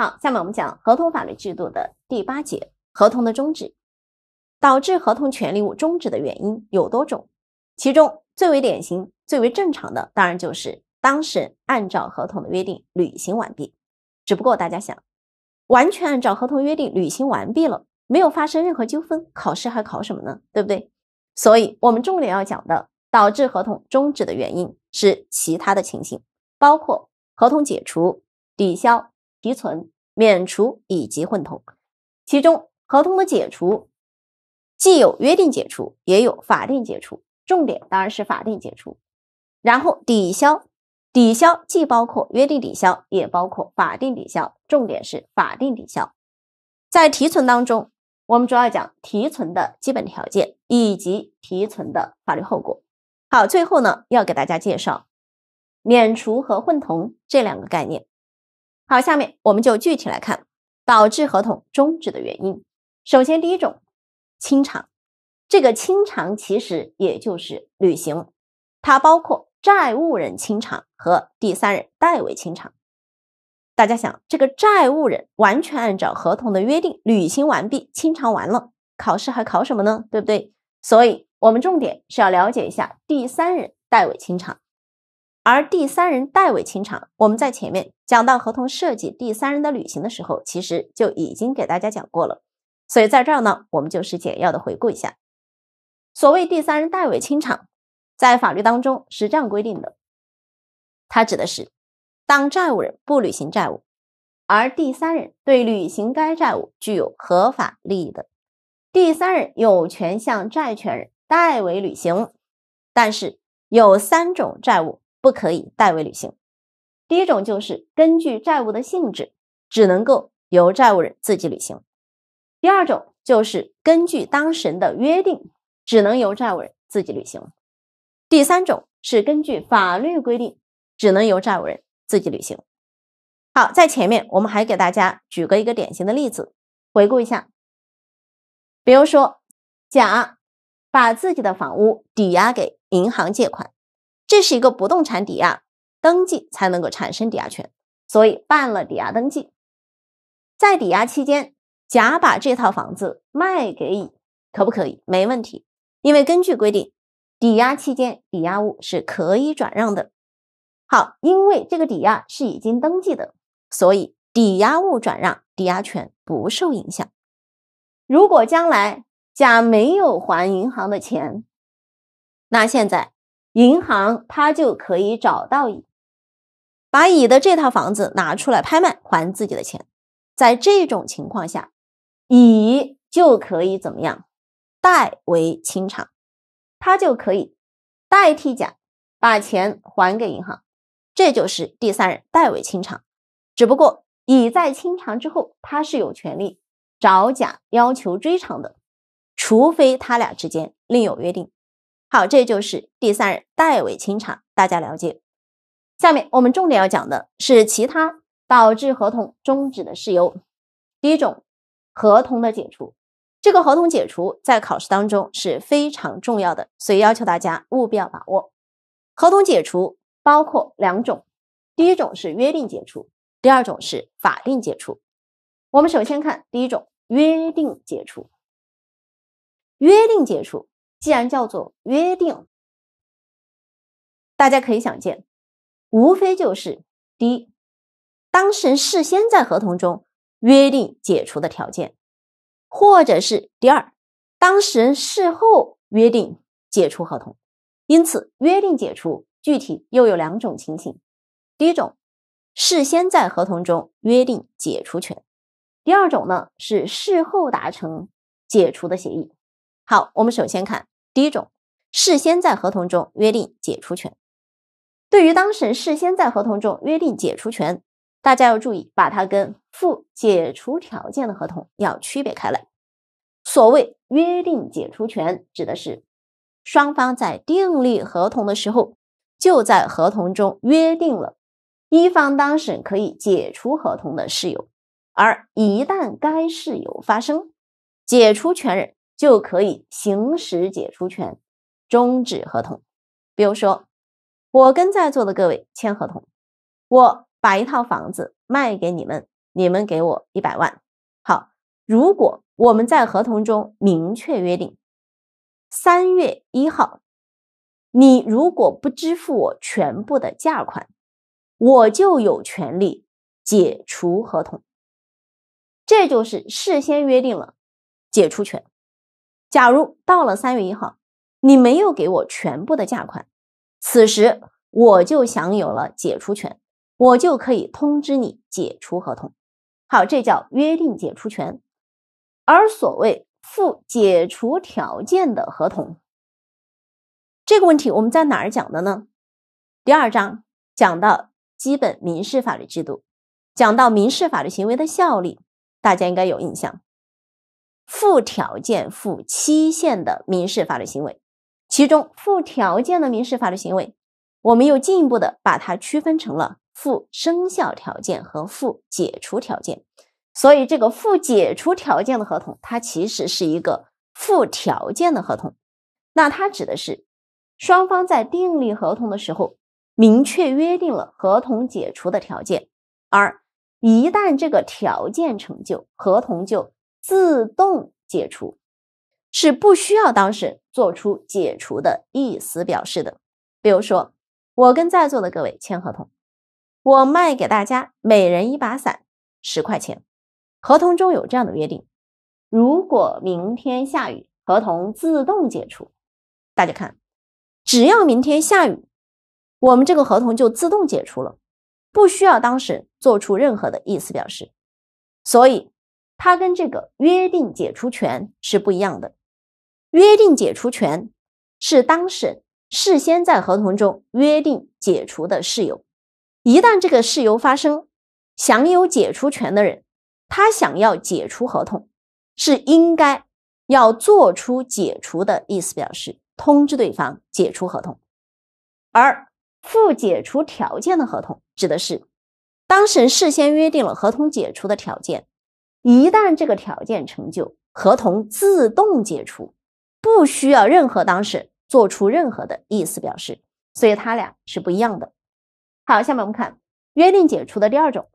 好，下面我们讲合同法律制度的第八节，合同的终止。导致合同权利物终止的原因有多种，其中最为典型、最为正常的当然就是当事人按照合同的约定履行完毕。只不过大家想，完全按照合同约定履行完毕了，没有发生任何纠纷，考试还考什么呢？对不对？所以，我们重点要讲的导致合同终止的原因是其他的情形，包括合同解除、抵消。提存、免除以及混同，其中合同的解除既有约定解除，也有法定解除，重点当然是法定解除。然后抵消，抵消既包括约定抵消，也包括法定抵消，重点是法定抵消。在提存当中，我们主要讲提存的基本条件以及提存的法律后果。好，最后呢要给大家介绍免除和混同这两个概念。好，下面我们就具体来看导致合同终止的原因。首先，第一种，清偿，这个清偿其实也就是履行，它包括债务人清偿和第三人代为清偿。大家想，这个债务人完全按照合同的约定履行完毕，清偿完了，考试还考什么呢？对不对？所以我们重点是要了解一下第三人代为清偿。而第三人代为清偿，我们在前面讲到合同涉及第三人的履行的时候，其实就已经给大家讲过了。所以在这儿呢，我们就是简要的回顾一下，所谓第三人代为清偿，在法律当中是这样规定的，它指的是当债务人不履行债务，而第三人对履行该债务具有合法利益的，第三人有权向债权人代为履行，但是有三种债务。不可以代为履行。第一种就是根据债务的性质，只能够由债务人自己履行；第二种就是根据当事人的约定，只能由债务人自己履行；第三种是根据法律规定，只能由债务人自己履行。好，在前面我们还给大家举个一个典型的例子，回顾一下。比如说，甲把自己的房屋抵押给银行借款。这是一个不动产抵押登记才能够产生抵押权，所以办了抵押登记，在抵押期间，甲把这套房子卖给乙，可不可以？没问题，因为根据规定，抵押期间抵押物是可以转让的。好，因为这个抵押是已经登记的，所以抵押物转让，抵押权不受影响。如果将来甲没有还银行的钱，那现在。银行他就可以找到乙，把乙的这套房子拿出来拍卖还自己的钱。在这种情况下，乙就可以怎么样？代为清偿，他就可以代替甲把钱还给银行。这就是第三人代为清偿。只不过乙在清偿之后，他是有权利找甲要求追偿的，除非他俩之间另有约定。好，这就是第三人代为清偿，大家了解。下面我们重点要讲的是其他导致合同终止的事由。第一种，合同的解除，这个合同解除在考试当中是非常重要的，所以要求大家务必要把握。合同解除包括两种，第一种是约定解除，第二种是法定解除。我们首先看第一种，约定解除，约定解除。既然叫做约定，大家可以想见，无非就是第一，当事人事先在合同中约定解除的条件，或者是第二，当事人事后约定解除合同。因此，约定解除具体又有两种情形：第一种，事先在合同中约定解除权；第二种呢，是事后达成解除的协议。好，我们首先看。第一种，事先在合同中约定解除权。对于当事人事先在合同中约定解除权，大家要注意，把它跟附解除条件的合同要区别开来。所谓约定解除权，指的是双方在订立合同的时候，就在合同中约定了，一方当事人可以解除合同的事由，而一旦该事由发生，解除权人。就可以行使解除权，终止合同。比如说，我跟在座的各位签合同，我把一套房子卖给你们，你们给我一百万。好，如果我们在合同中明确约定，三月一号，你如果不支付我全部的价款，我就有权利解除合同。这就是事先约定了解除权。假如到了三月一号，你没有给我全部的价款，此时我就享有了解除权，我就可以通知你解除合同。好，这叫约定解除权。而所谓附解除条件的合同，这个问题我们在哪儿讲的呢？第二章讲到基本民事法律制度，讲到民事法律行为的效力，大家应该有印象。附条件、附期限的民事法律行为，其中附条件的民事法律行为，我们又进一步的把它区分成了附生效条件和附解除条件。所以，这个附解除条件的合同，它其实是一个附条件的合同。那它指的是双方在订立合同的时候，明确约定了合同解除的条件，而一旦这个条件成就，合同就。自动解除是不需要当事人做出解除的意思表示的。比如说，我跟在座的各位签合同，我卖给大家每人一把伞，十块钱。合同中有这样的约定：如果明天下雨，合同自动解除。大家看，只要明天下雨，我们这个合同就自动解除了，不需要当事人做出任何的意思表示。所以。它跟这个约定解除权是不一样的。约定解除权是当事人事先在合同中约定解除的事由，一旦这个事由发生，享有解除权的人，他想要解除合同，是应该要做出解除的意思表示，通知对方解除合同。而附解除条件的合同，指的是当事人事先约定了合同解除的条件。一旦这个条件成就，合同自动解除，不需要任何当事人做出任何的意思表示，所以它俩是不一样的。好，下面我们看约定解除的第二种，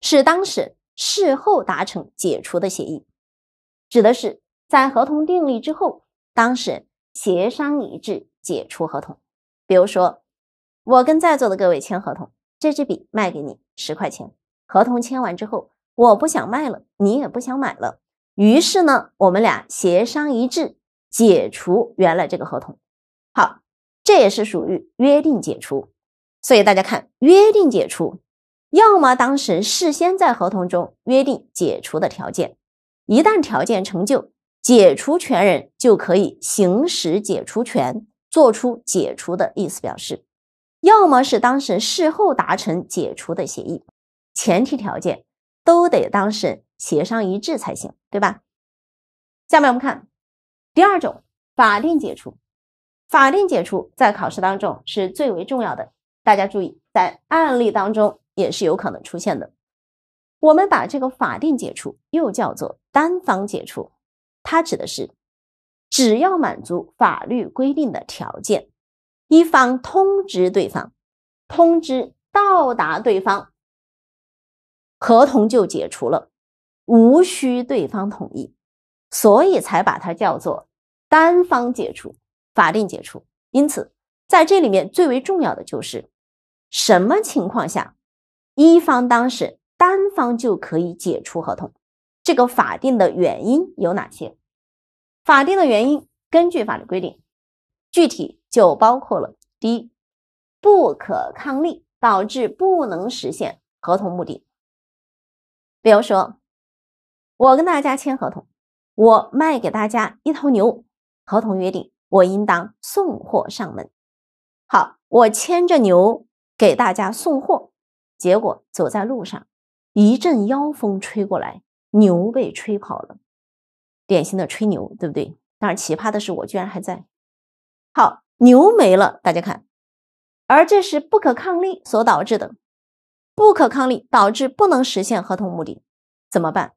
是当事人事后达成解除的协议，指的是在合同订立之后，当事人协商一致解除合同。比如说，我跟在座的各位签合同，这支笔卖给你十块钱，合同签完之后。我不想卖了，你也不想买了，于是呢，我们俩协商一致解除原来这个合同。好，这也是属于约定解除。所以大家看，约定解除，要么当事人事先在合同中约定解除的条件，一旦条件成就，解除权人就可以行使解除权，做出解除的意思表示；要么是当事人事后达成解除的协议，前提条件。都得当事人协商一致才行，对吧？下面我们看第二种法定解除。法定解除在考试当中是最为重要的，大家注意，在案例当中也是有可能出现的。我们把这个法定解除又叫做单方解除，它指的是只要满足法律规定的条件，一方通知对方，通知到达对方。合同就解除了，无需对方同意，所以才把它叫做单方解除、法定解除。因此，在这里面最为重要的就是什么情况下一方当事人单方就可以解除合同？这个法定的原因有哪些？法定的原因根据法律规定，具体就包括了：第一，不可抗力导致不能实现合同目的。比如说，我跟大家签合同，我卖给大家一头牛，合同约定我应当送货上门。好，我牵着牛给大家送货，结果走在路上，一阵妖风吹过来，牛被吹跑了。典型的吹牛，对不对？但是奇葩的是我居然还在。好，牛没了，大家看，而这是不可抗力所导致的。不可抗力导致不能实现合同目的，怎么办？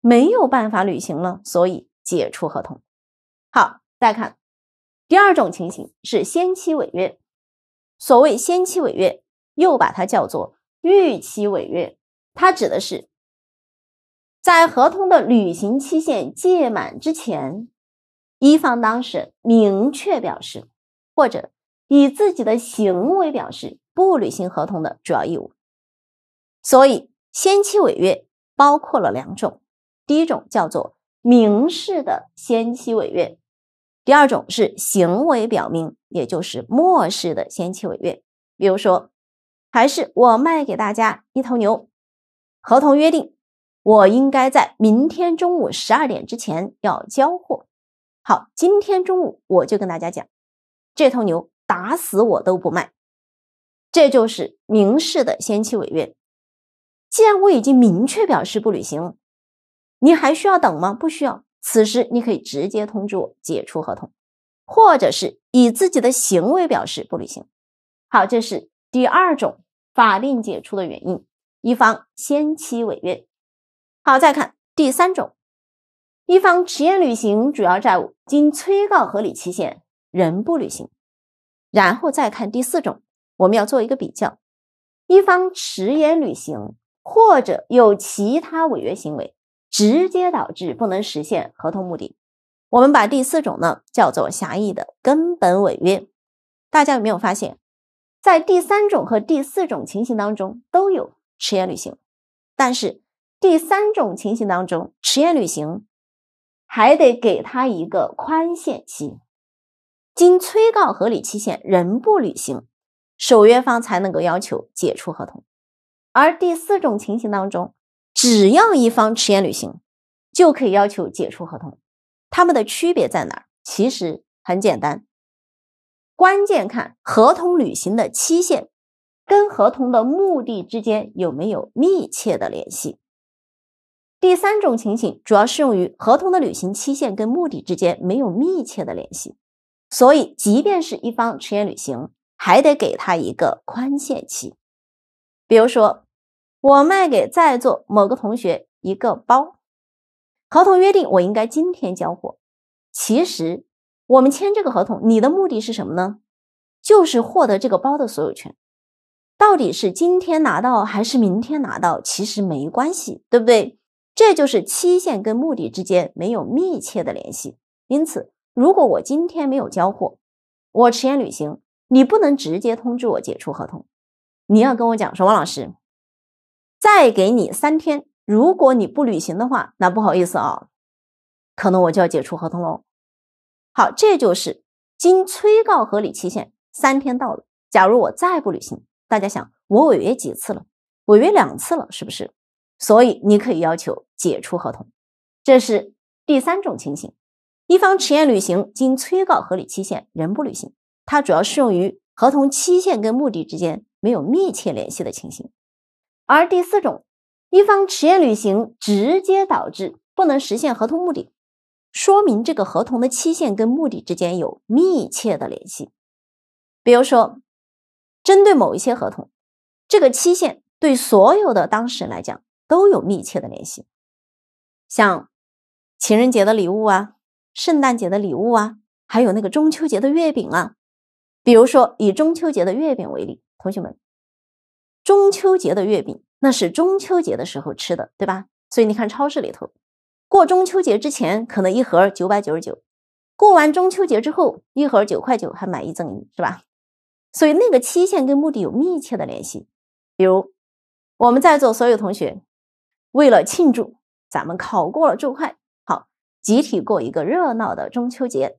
没有办法履行了，所以解除合同。好，再看第二种情形是先期违约。所谓先期违约，又把它叫做预期违约，它指的是在合同的履行期限届满之前，一方当事人明确表示或者以自己的行为表示不履行合同的主要义务。所以，先期违约包括了两种，第一种叫做明示的先期违约，第二种是行为表明，也就是漠视的先期违约。比如说，还是我卖给大家一头牛，合同约定我应该在明天中午十二点之前要交货。好，今天中午我就跟大家讲，这头牛打死我都不卖，这就是明示的先期违约。既然我已经明确表示不履行，你还需要等吗？不需要。此时你可以直接通知我解除合同，或者是以自己的行为表示不履行。好，这是第二种法定解除的原因，一方先期违约。好，再看第三种，一方迟延履行主要债务，经催告合理期限仍不履行。然后再看第四种，我们要做一个比较，一方迟延履行。或者有其他违约行为，直接导致不能实现合同目的。我们把第四种呢叫做狭义的根本违约。大家有没有发现，在第三种和第四种情形当中都有迟延履行，但是第三种情形当中迟延履行还得给他一个宽限期，经催告合理期限仍不履行，守约方才能够要求解除合同。而第四种情形当中，只要一方迟延履行，就可以要求解除合同。它们的区别在哪儿？其实很简单，关键看合同履行的期限跟合同的目的之间有没有密切的联系。第三种情形主要适用于合同的履行期限跟目的之间没有密切的联系，所以即便是一方迟延履行，还得给他一个宽限期。比如说。我卖给在座某个同学一个包，合同约定我应该今天交货。其实我们签这个合同，你的目的是什么呢？就是获得这个包的所有权。到底是今天拿到还是明天拿到，其实没关系，对不对？这就是期限跟目的之间没有密切的联系。因此，如果我今天没有交货，我迟延履行，你不能直接通知我解除合同。你要跟我讲说，王老师。再给你三天，如果你不履行的话，那不好意思啊，可能我就要解除合同喽。好，这就是经催告合理期限三天到了，假如我再不履行，大家想我违约几次了？违约两次了，是不是？所以你可以要求解除合同。这是第三种情形：一方迟延履行，经催告合理期限仍不履行。它主要适用于合同期限跟目的之间没有密切联系的情形。而第四种，一方迟延履行直接导致不能实现合同目的，说明这个合同的期限跟目的之间有密切的联系。比如说，针对某一些合同，这个期限对所有的当事人来讲都有密切的联系。像情人节的礼物啊，圣诞节的礼物啊，还有那个中秋节的月饼啊。比如说，以中秋节的月饼为例，同学们。中秋节的月饼，那是中秋节的时候吃的，对吧？所以你看，超市里头过中秋节之前，可能一盒九百九十九；过完中秋节之后，一盒九块九还买一赠一，是吧？所以那个期限跟目的有密切的联系。比如我们在座所有同学，为了庆祝咱们考过了，注会，好，集体过一个热闹的中秋节。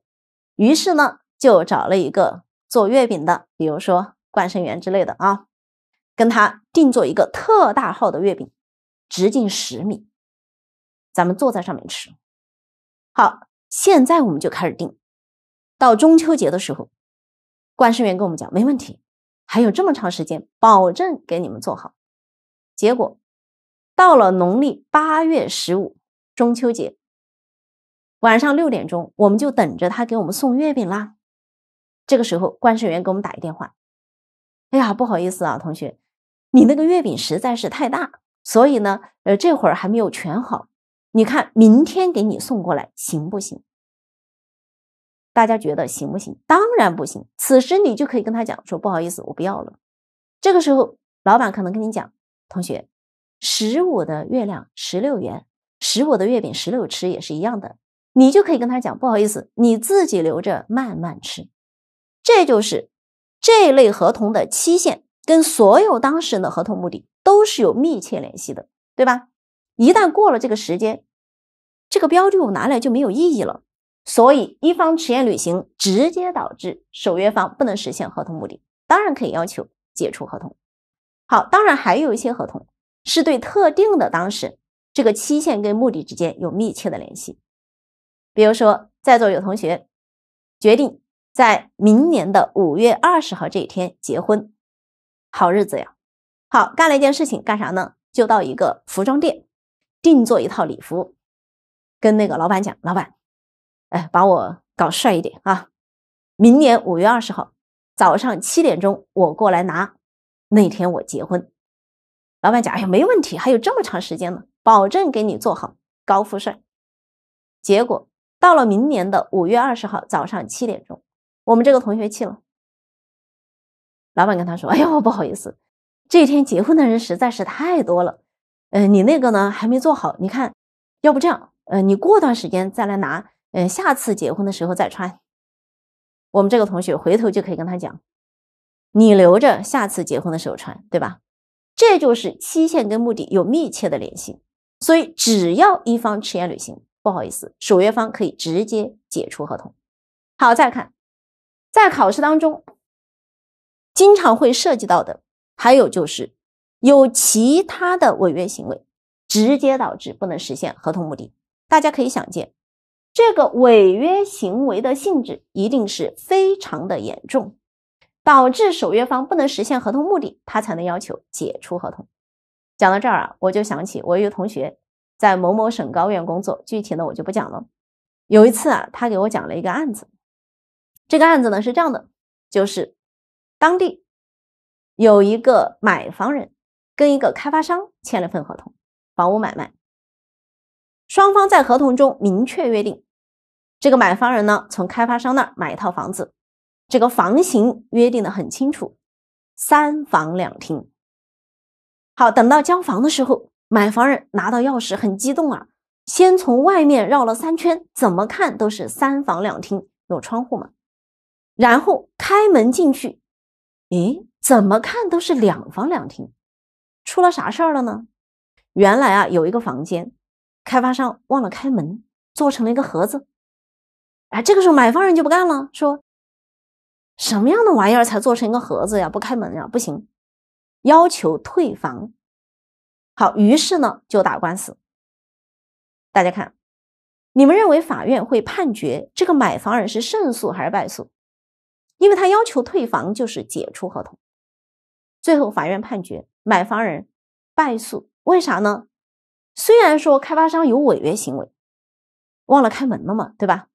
于是呢，就找了一个做月饼的，比如说冠生园之类的啊。跟他定做一个特大号的月饼，直径十米，咱们坐在上面吃。好，现在我们就开始定。到中秋节的时候，冠生园跟我们讲没问题，还有这么长时间，保证给你们做好。结果到了农历八月十五中秋节晚上六点钟，我们就等着他给我们送月饼啦。这个时候，冠生园给我们打一电话：“哎呀，不好意思啊，同学。”你那个月饼实在是太大，所以呢，呃，这会儿还没有全好。你看明天给你送过来行不行？大家觉得行不行？当然不行。此时你就可以跟他讲说：“不好意思，我不要了。”这个时候，老板可能跟你讲：“同学，十五的月亮十六圆，十五的月饼十六吃也是一样的。”你就可以跟他讲：“不好意思，你自己留着慢慢吃。”这就是这类合同的期限。跟所有当事人的合同目的都是有密切联系的，对吧？一旦过了这个时间，这个标的物拿来就没有意义了。所以，一方迟延履行，直接导致守约方不能实现合同目的，当然可以要求解除合同。好，当然还有一些合同是对特定的当事人，这个期限跟目的之间有密切的联系。比如说，在座有同学决定在明年的五月二十号这一天结婚。好日子呀，好干了一件事情，干啥呢？就到一个服装店定做一套礼服，跟那个老板讲，老板，哎，把我搞帅一点啊！明年五月二十号早上七点钟我过来拿，那天我结婚。老板讲，哎呀，没问题，还有这么长时间呢，保证给你做好高富帅。结果到了明年的五月二十号早上七点钟，我们这个同学气了。老板跟他说：“哎呦，不好意思，这一天结婚的人实在是太多了。嗯，你那个呢还没做好，你看，要不这样，嗯，你过段时间再来拿。嗯，下次结婚的时候再穿。我们这个同学回头就可以跟他讲，你留着下次结婚的时候穿，对吧？这就是期限跟目的有密切的联系，所以只要一方迟延履行，不好意思，守约方可以直接解除合同。好，再看在考试当中。”经常会涉及到的，还有就是有其他的违约行为，直接导致不能实现合同目的。大家可以想见，这个违约行为的性质一定是非常的严重，导致守约方不能实现合同目的，他才能要求解除合同。讲到这儿啊，我就想起我一个同学在某某省高院工作，具体呢我就不讲了。有一次啊，他给我讲了一个案子，这个案子呢是这样的，就是。当地有一个买房人跟一个开发商签了份合同，房屋买卖。双方在合同中明确约定，这个买房人呢从开发商那儿买一套房子，这个房型约定的很清楚，三房两厅。好，等到交房的时候，买房人拿到钥匙很激动啊，先从外面绕了三圈，怎么看都是三房两厅，有窗户嘛。然后开门进去。咦，怎么看都是两房两厅，出了啥事儿了呢？原来啊，有一个房间，开发商忘了开门，做成了一个盒子。哎，这个时候买方人就不干了，说什么样的玩意儿才做成一个盒子呀？不开门呀，不行，要求退房。好，于是呢就打官司。大家看，你们认为法院会判决这个买房人是胜诉还是败诉？因为他要求退房就是解除合同，最后法院判决买房人败诉，为啥呢？虽然说开发商有违约行为，忘了开门了嘛，对吧？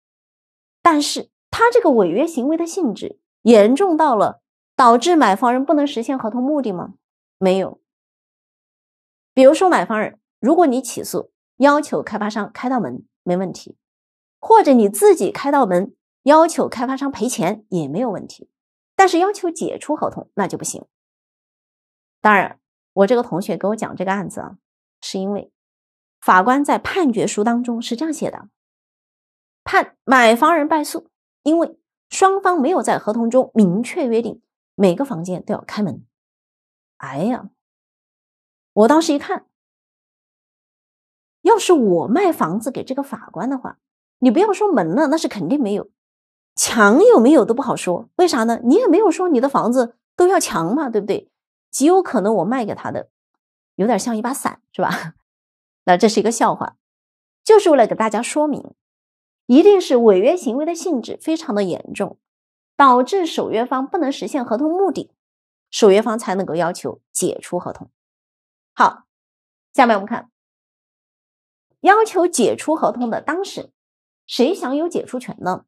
但是他这个违约行为的性质严重到了导致买房人不能实现合同目的吗？没有。比如说买房人，如果你起诉要求开发商开道门没问题，或者你自己开道门。要求开发商赔钱也没有问题，但是要求解除合同那就不行。当然，我这个同学给我讲这个案子啊，是因为法官在判决书当中是这样写的：判买房人败诉，因为双方没有在合同中明确约定每个房间都要开门。哎呀，我当时一看，要是我卖房子给这个法官的话，你不要说门了，那是肯定没有。强有没有都不好说，为啥呢？你也没有说你的房子都要强嘛，对不对？极有可能我卖给他的，有点像一把伞，是吧？那这是一个笑话，就是为了给大家说明，一定是违约行为的性质非常的严重，导致守约方不能实现合同目的，守约方才能够要求解除合同。好，下面我们看，要求解除合同的当事人，谁享有解除权呢？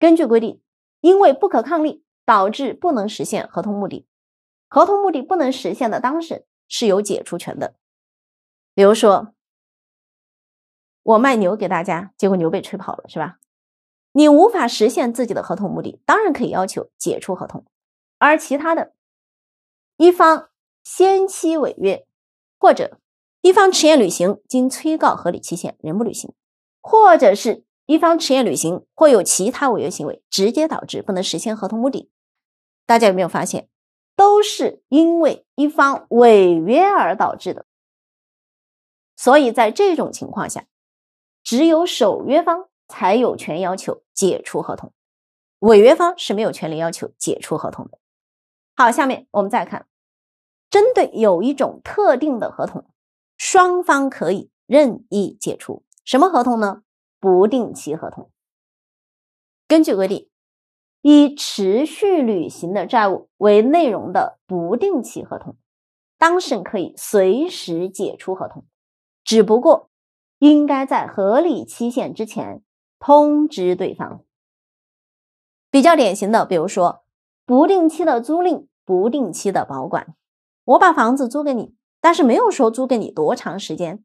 根据规定，因为不可抗力导致不能实现合同目的，合同目的不能实现的当事人是有解除权的。比如说，我卖牛给大家，结果牛被吹跑了，是吧？你无法实现自己的合同目的，当然可以要求解除合同。而其他的一方先期违约，或者一方迟延履行，经催告合理期限仍不履行，或者是。一方迟延履行或有其他违约行为，直接导致不能实现合同目的。大家有没有发现，都是因为一方违约而导致的。所以在这种情况下，只有守约方才有权要求解除合同，违约方是没有权利要求解除合同的。好，下面我们再看，针对有一种特定的合同，双方可以任意解除，什么合同呢？不定期合同，根据规定，以持续履行的债务为内容的不定期合同，当事人可以随时解除合同，只不过应该在合理期限之前通知对方。比较典型的，比如说不定期的租赁、不定期的保管，我把房子租给你，但是没有说租给你多长时间，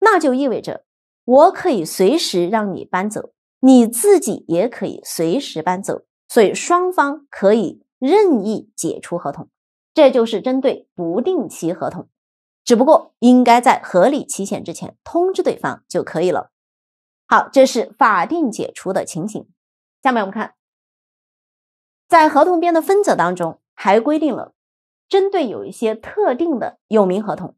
那就意味着。我可以随时让你搬走，你自己也可以随时搬走，所以双方可以任意解除合同。这就是针对不定期合同，只不过应该在合理期限之前通知对方就可以了。好，这是法定解除的情形。下面我们看，在合同编的分则当中还规定了，针对有一些特定的有名合同。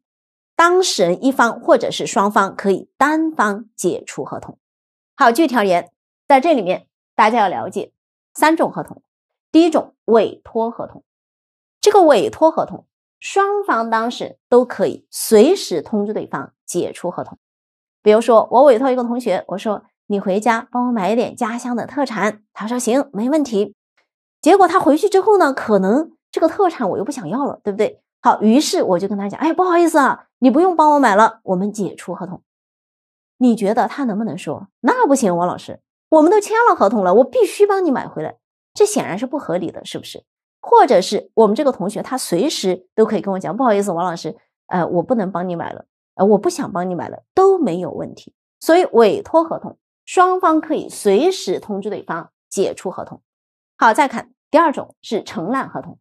当事人一方或者是双方可以单方解除合同。好，据调言，在这里面大家要了解三种合同。第一种，委托合同。这个委托合同，双方当事人都可以随时通知对方解除合同。比如说，我委托一个同学，我说你回家帮我买点家乡的特产，他说行，没问题。结果他回去之后呢，可能这个特产我又不想要了，对不对？好，于是我就跟他讲，哎，不好意思啊，你不用帮我买了，我们解除合同。你觉得他能不能说？那不行，王老师，我们都签了合同了，我必须帮你买回来。这显然是不合理的，是不是？或者是我们这个同学，他随时都可以跟我讲，不好意思，王老师，呃，我不能帮你买了，呃，我不想帮你买了，都没有问题。所以委托合同双方可以随时通知对方解除合同。好，再看第二种是承揽合同，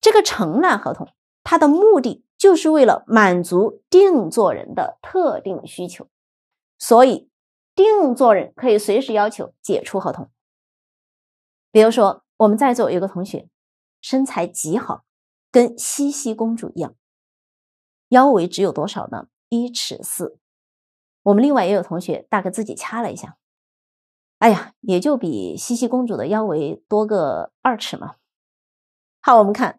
这个承揽合同。它的目的就是为了满足定做人的特定需求，所以定做人可以随时要求解除合同。比如说，我们在座有个同学，身材极好，跟茜茜公主一样，腰围只有多少呢？一尺四。我们另外也有同学，大概自己掐了一下，哎呀，也就比茜茜公主的腰围多个二尺嘛。好，我们看。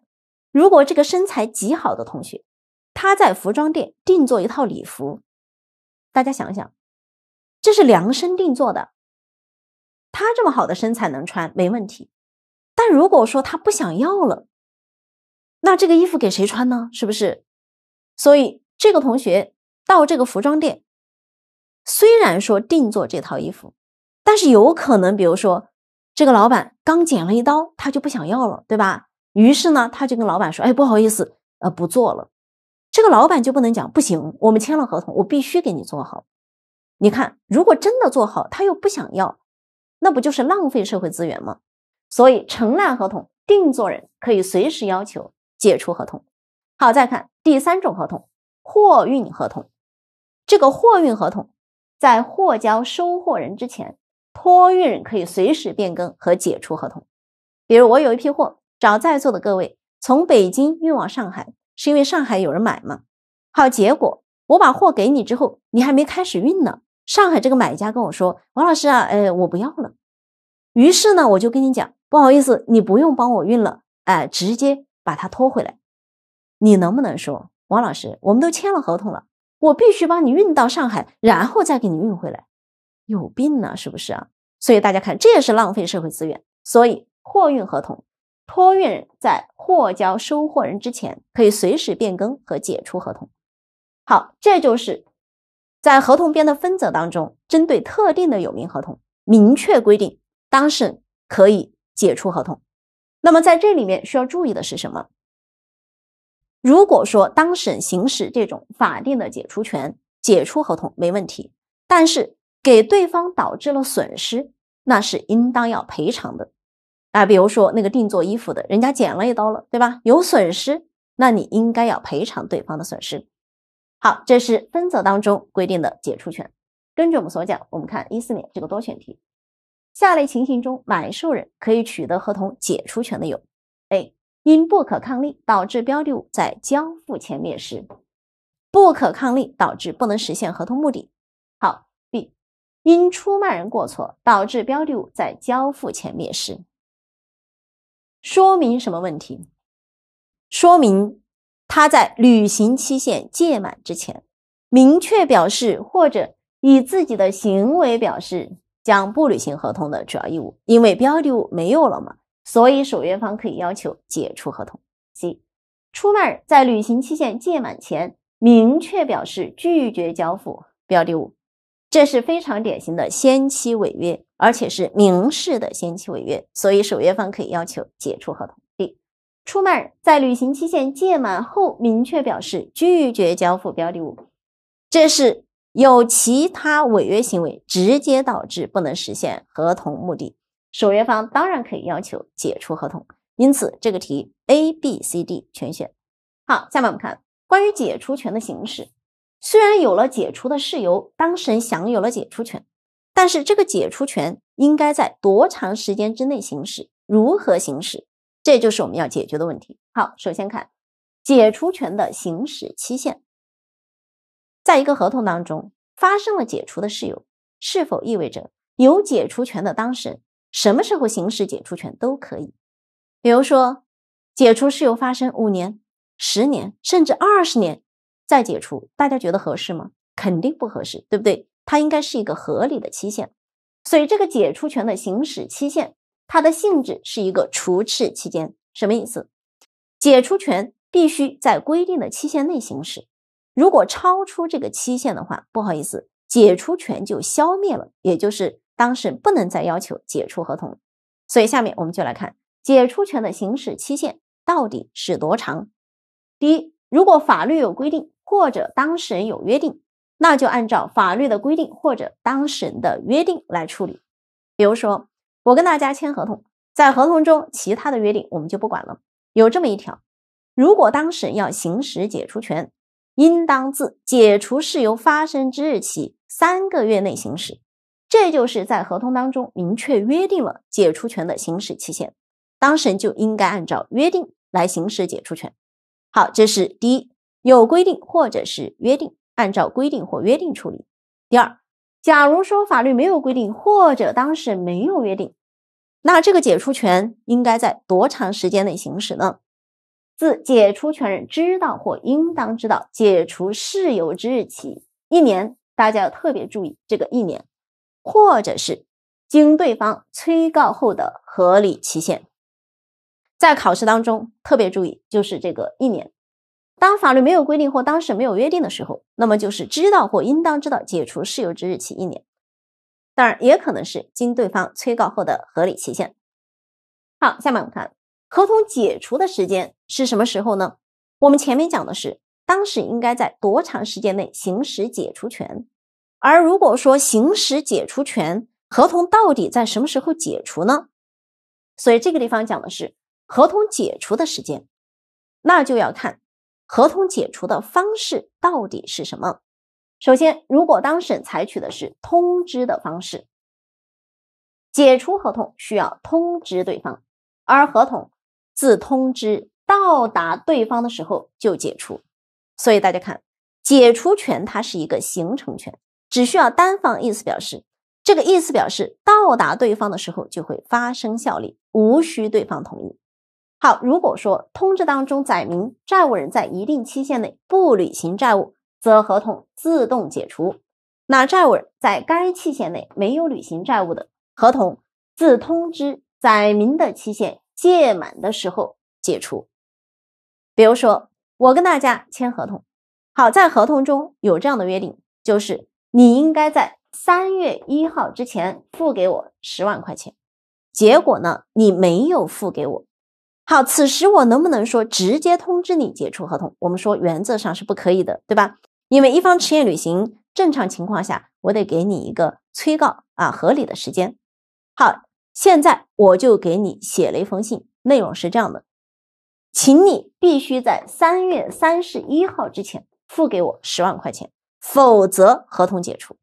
如果这个身材极好的同学，他在服装店定做一套礼服，大家想想，这是量身定做的，他这么好的身材能穿没问题。但如果说他不想要了，那这个衣服给谁穿呢？是不是？所以这个同学到这个服装店，虽然说定做这套衣服，但是有可能，比如说这个老板刚剪了一刀，他就不想要了，对吧？于是呢，他就跟老板说：“哎，不好意思，呃，不做了。”这个老板就不能讲“不行，我们签了合同，我必须给你做好。”你看，如果真的做好，他又不想要，那不就是浪费社会资源吗？所以，承揽合同定做人可以随时要求解除合同。好，再看第三种合同——货运合同。这个货运合同在货交收货人之前，托运人可以随时变更和解除合同。比如，我有一批货。找在座的各位从北京运往上海，是因为上海有人买吗？好，结果我把货给你之后，你还没开始运呢。上海这个买家跟我说：“王老师啊，呃，我不要了。”于是呢，我就跟你讲，不好意思，你不用帮我运了，哎，直接把它拖回来。你能不能说，王老师，我们都签了合同了，我必须帮你运到上海，然后再给你运回来？有病呢，是不是啊？所以大家看，这也是浪费社会资源。所以货运合同。托运人在货交收货人之前可以随时变更和解除合同。好，这就是在合同编的分则当中，针对特定的有名合同，明确规定当事人可以解除合同。那么在这里面需要注意的是什么？如果说当事人行使这种法定的解除权，解除合同没问题，但是给对方导致了损失，那是应当要赔偿的。啊，比如说那个定做衣服的人家剪了一刀了，对吧？有损失，那你应该要赔偿对方的损失。好，这是分则当中规定的解除权。根据我们所讲，我们看一四年这个多选题，下列情形中买受人可以取得合同解除权的有：A. 因不可抗力导致标的物在交付前灭失；不可抗力导致不能实现合同目的。好，B. 因出卖人过错导致标的物在交付前灭失。说明什么问题？说明他在履行期限届满之前，明确表示或者以自己的行为表示将不履行合同的主要义务，因为标的物没有了嘛，所以守约方可以要求解除合同。C，出卖人在履行期限届满前明确表示拒绝交付标的物，这是非常典型的先期违约。而且是明示的先期违约，所以守约方可以要求解除合同。b 出卖人在履行期限届满后，明确表示拒绝交付标的物，这是有其他违约行为，直接导致不能实现合同目的，守约方当然可以要求解除合同。因此，这个题 A、B、C、D 全选。好，下面我们看关于解除权的形式，虽然有了解除的事由，当事人享有了解除权。但是这个解除权应该在多长时间之内行使？如何行使？这就是我们要解决的问题。好，首先看解除权的行使期限。在一个合同当中发生了解除的事由，是否意味着有解除权的当事人什么时候行使解除权都可以？比如说，解除事由发生五年、十年，甚至二十年再解除，大家觉得合适吗？肯定不合适，对不对？它应该是一个合理的期限，所以这个解除权的行使期限，它的性质是一个除斥期间，什么意思？解除权必须在规定的期限内行使，如果超出这个期限的话，不好意思，解除权就消灭了，也就是当事人不能再要求解除合同。所以下面我们就来看解除权的行使期限到底是多长。第一，如果法律有规定或者当事人有约定。那就按照法律的规定或者当事人的约定来处理。比如说，我跟大家签合同，在合同中其他的约定我们就不管了。有这么一条，如果当事人要行使解除权，应当自解除事由发生之日起三个月内行使。这就是在合同当中明确约定了解除权的行使期限，当事人就应该按照约定来行使解除权。好，这是第一，有规定或者是约定。按照规定或约定处理。第二，假如说法律没有规定或者当事人没有约定，那这个解除权应该在多长时间内行使呢？自解除权人知道或应当知道解除事由之日起一年，大家要特别注意这个一年，或者是经对方催告后的合理期限。在考试当中特别注意就是这个一年。当法律没有规定或当事人没有约定的时候，那么就是知道或应当知道解除事由之日起一年，当然也可能是经对方催告后的合理期限。好，下面我们看合同解除的时间是什么时候呢？我们前面讲的是当事人应该在多长时间内行使解除权，而如果说行使解除权，合同到底在什么时候解除呢？所以这个地方讲的是合同解除的时间，那就要看。合同解除的方式到底是什么？首先，如果当事人采取的是通知的方式解除合同，需要通知对方，而合同自通知到达对方的时候就解除。所以大家看，解除权它是一个形成权，只需要单方意思表示，这个意思表示到达对方的时候就会发生效力，无需对方同意。好，如果说通知当中载明债务人在一定期限内不履行债务，则合同自动解除。那债务人在该期限内没有履行债务的，合同自通知载明的期限届满的时候解除。比如说，我跟大家签合同，好，在合同中有这样的约定，就是你应该在三月一号之前付给我十万块钱。结果呢，你没有付给我。好，此时我能不能说直接通知你解除合同？我们说原则上是不可以的，对吧？因为一方迟延履行，正常情况下我得给你一个催告啊，合理的时间。好，现在我就给你写了一封信，内容是这样的，请你必须在三月三十一号之前付给我十万块钱，否则合同解除。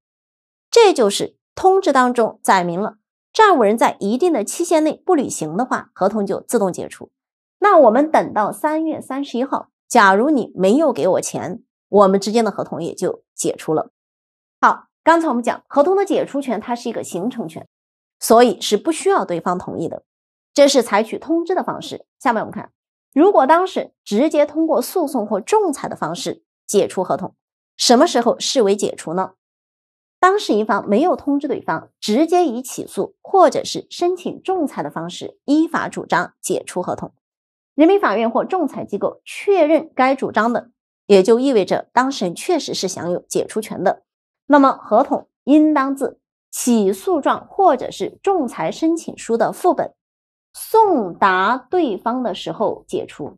这就是通知当中载明了，债务人在一定的期限内不履行的话，合同就自动解除。那我们等到三月三十一号，假如你没有给我钱，我们之间的合同也就解除了。好，刚才我们讲，合同的解除权它是一个形成权，所以是不需要对方同意的，这是采取通知的方式。下面我们看，如果当事人直接通过诉讼或仲裁的方式解除合同，什么时候视为解除呢？当事一方没有通知对方，直接以起诉或者是申请仲裁的方式依法主张解除合同。人民法院或仲裁机构确认该主张的，也就意味着当事人确实是享有解除权的。那么，合同应当自起诉状或者是仲裁申请书的副本送达对方的时候解除。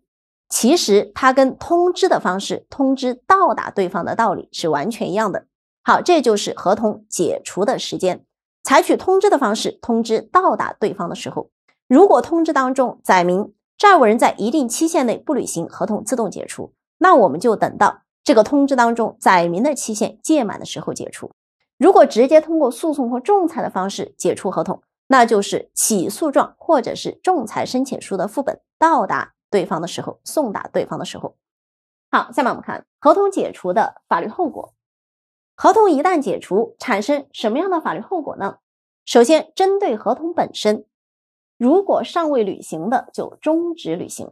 其实，它跟通知的方式通知到达对方的道理是完全一样的。好，这就是合同解除的时间，采取通知的方式通知到达对方的时候，如果通知当中载明。债务人在一定期限内不履行合同，自动解除。那我们就等到这个通知当中载明的期限届满的时候解除。如果直接通过诉讼或仲裁的方式解除合同，那就是起诉状或者是仲裁申请书的副本到达对方的时候，送达对方的时候。好，下面我们看合同解除的法律后果。合同一旦解除，产生什么样的法律后果呢？首先，针对合同本身。如果尚未履行的，就终止履行；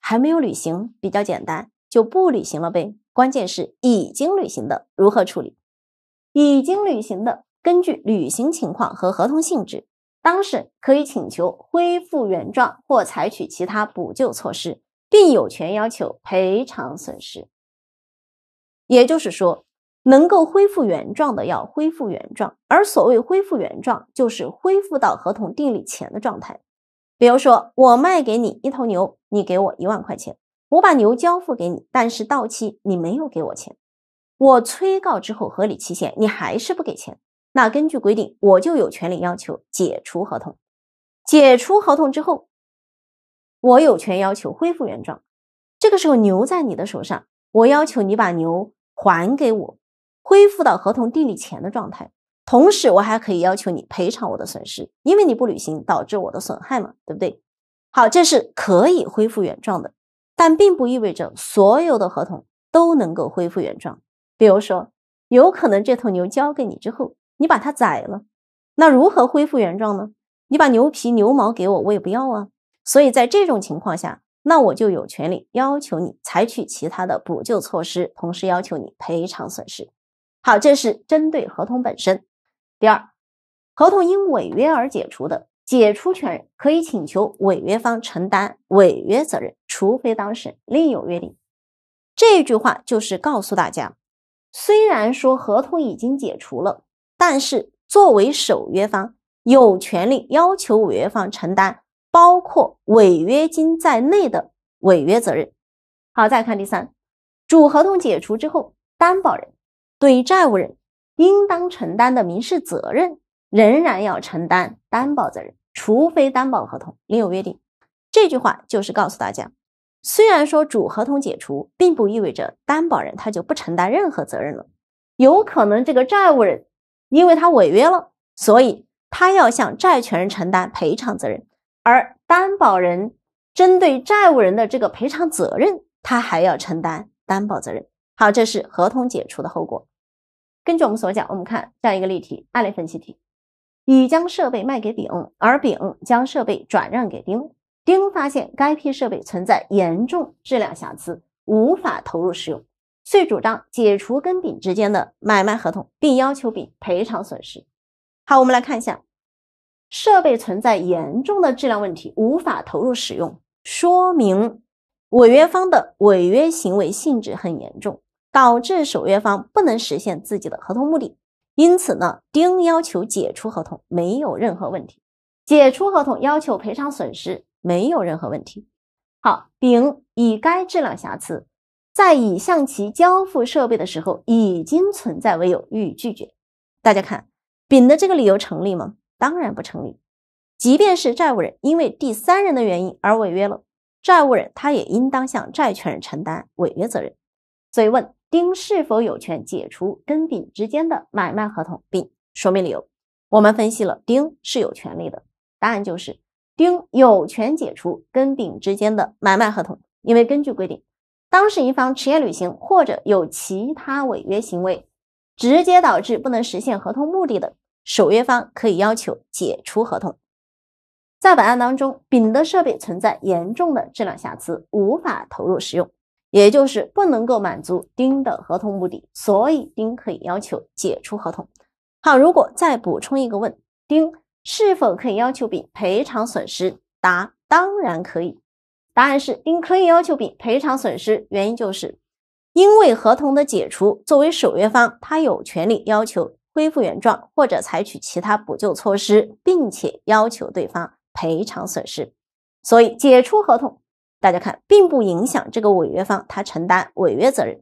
还没有履行，比较简单，就不履行了呗。关键是已经履行的如何处理？已经履行的，根据履行情况和合同性质，当事人可以请求恢复原状或采取其他补救措施，并有权要求赔偿损失。也就是说，能够恢复原状的要恢复原状，而所谓恢复原状，就是恢复到合同订立前的状态。比如说，我卖给你一头牛，你给我一万块钱，我把牛交付给你，但是到期你没有给我钱，我催告之后合理期限你还是不给钱，那根据规定，我就有权利要求解除合同。解除合同之后，我有权要求恢复原状。这个时候牛在你的手上，我要求你把牛还给我。恢复到合同订立前的状态，同时我还可以要求你赔偿我的损失，因为你不履行导致我的损害嘛，对不对？好，这是可以恢复原状的，但并不意味着所有的合同都能够恢复原状。比如说，有可能这头牛交给你之后，你把它宰了，那如何恢复原状呢？你把牛皮牛毛给我，我也不要啊。所以在这种情况下，那我就有权利要求你采取其他的补救措施，同时要求你赔偿损失。好，这是针对合同本身。第二，合同因违约而解除的，解除权人可以请求违约方承担违约责任，除非当事人另有约定。这句话就是告诉大家，虽然说合同已经解除了，但是作为守约方有权利要求违约方承担包括违约金在内的违约责任。好，再看第三，主合同解除之后，担保人。对于债务人应当承担的民事责任，仍然要承担担保责任，除非担保合同另有约定。这句话就是告诉大家，虽然说主合同解除，并不意味着担保人他就不承担任何责任了。有可能这个债务人因为他违约了，所以他要向债权人承担赔偿责任，而担保人针对债务人的这个赔偿责任，他还要承担担保责任。好，这是合同解除的后果。根据我们所讲，我们看这样一个例题、案例分析题：乙将设备卖给丙，而丙将设备转让给丁。丁发现该批设备存在严重质量瑕疵，无法投入使用，遂主张解除跟丙之间的买卖合同，并要求丙赔偿损失。好，我们来看一下，设备存在严重的质量问题，无法投入使用，说明违约方的违约行为性质很严重。导致守约方不能实现自己的合同目的，因此呢，丁要求解除合同没有任何问题，解除合同要求赔偿损失没有任何问题。好，丙以该质量瑕疵在已向其交付设备的时候已经存在为由予以拒绝，大家看丙的这个理由成立吗？当然不成立。即便是债务人因为第三人的原因而违约了，债务人他也应当向债权人承担违约责任。所以问丁是否有权解除跟丙之间的买卖合同，并说明理由。我们分析了丁是有权利的，答案就是丁有权解除跟丙之间的买卖合同。因为根据规定，当事一方迟延履行或者有其他违约行为，直接导致不能实现合同目的的，守约方可以要求解除合同。在本案当中，丙的设备存在严重的质量瑕疵，无法投入使用。也就是不能够满足丁的合同目的，所以丁可以要求解除合同。好，如果再补充一个问，丁是否可以要求丙赔偿损失？答，当然可以。答案是丁可以要求丙赔偿损失，原因就是因为合同的解除，作为守约方，他有权利要求恢复原状或者采取其他补救措施，并且要求对方赔偿损失。所以，解除合同。大家看，并不影响这个违约方他承担违约责任。